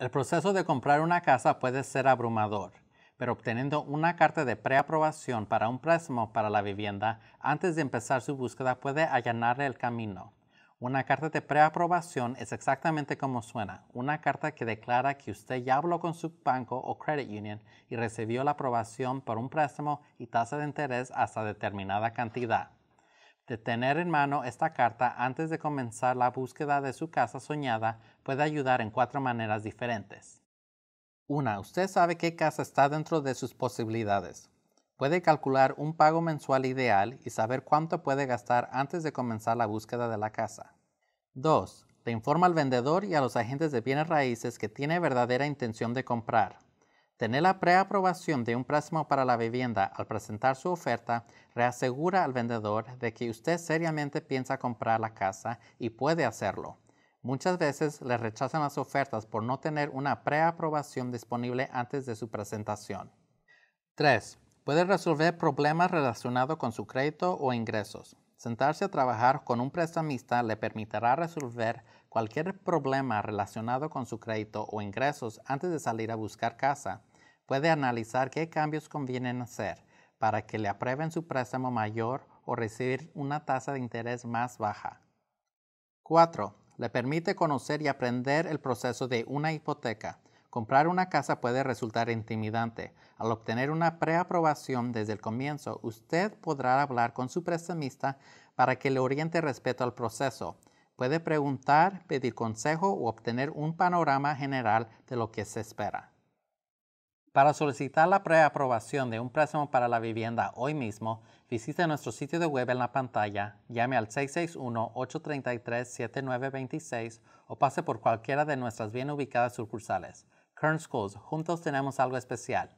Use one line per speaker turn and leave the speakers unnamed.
El proceso de comprar una casa puede ser abrumador, pero obteniendo una carta de preaprobación para un préstamo para la vivienda antes de empezar su búsqueda puede allanarle el camino. Una carta de preaprobación es exactamente como suena, una carta que declara que usted ya habló con su banco o credit union y recibió la aprobación por un préstamo y tasa de interés hasta determinada cantidad de tener en mano esta carta antes de comenzar la búsqueda de su casa soñada puede ayudar en cuatro maneras diferentes. 1. Usted sabe qué casa está dentro de sus posibilidades. Puede calcular un pago mensual ideal y saber cuánto puede gastar antes de comenzar la búsqueda de la casa. 2. Le informa al vendedor y a los agentes de bienes raíces que tiene verdadera intención de comprar. Tener la preaprobación de un préstamo para la vivienda al presentar su oferta reasegura al vendedor de que usted seriamente piensa comprar la casa y puede hacerlo. Muchas veces le rechazan las ofertas por no tener una preaprobación disponible antes de su presentación. 3. Puede resolver problemas relacionados con su crédito o ingresos. Sentarse a trabajar con un prestamista le permitirá resolver cualquier problema relacionado con su crédito o ingresos antes de salir a buscar casa, puede analizar qué cambios convienen hacer para que le aprueben su préstamo mayor o recibir una tasa de interés más baja. 4. Le permite conocer y aprender el proceso de una hipoteca. Comprar una casa puede resultar intimidante. Al obtener una preaprobación desde el comienzo, usted podrá hablar con su prestamista para que le oriente respecto al proceso, Puede preguntar, pedir consejo o obtener un panorama general de lo que se espera. Para solicitar la preaprobación de un préstamo para la vivienda hoy mismo, visite nuestro sitio de web en la pantalla, llame al 661-833-7926 o pase por cualquiera de nuestras bien ubicadas sucursales. Kern Schools, juntos tenemos algo especial.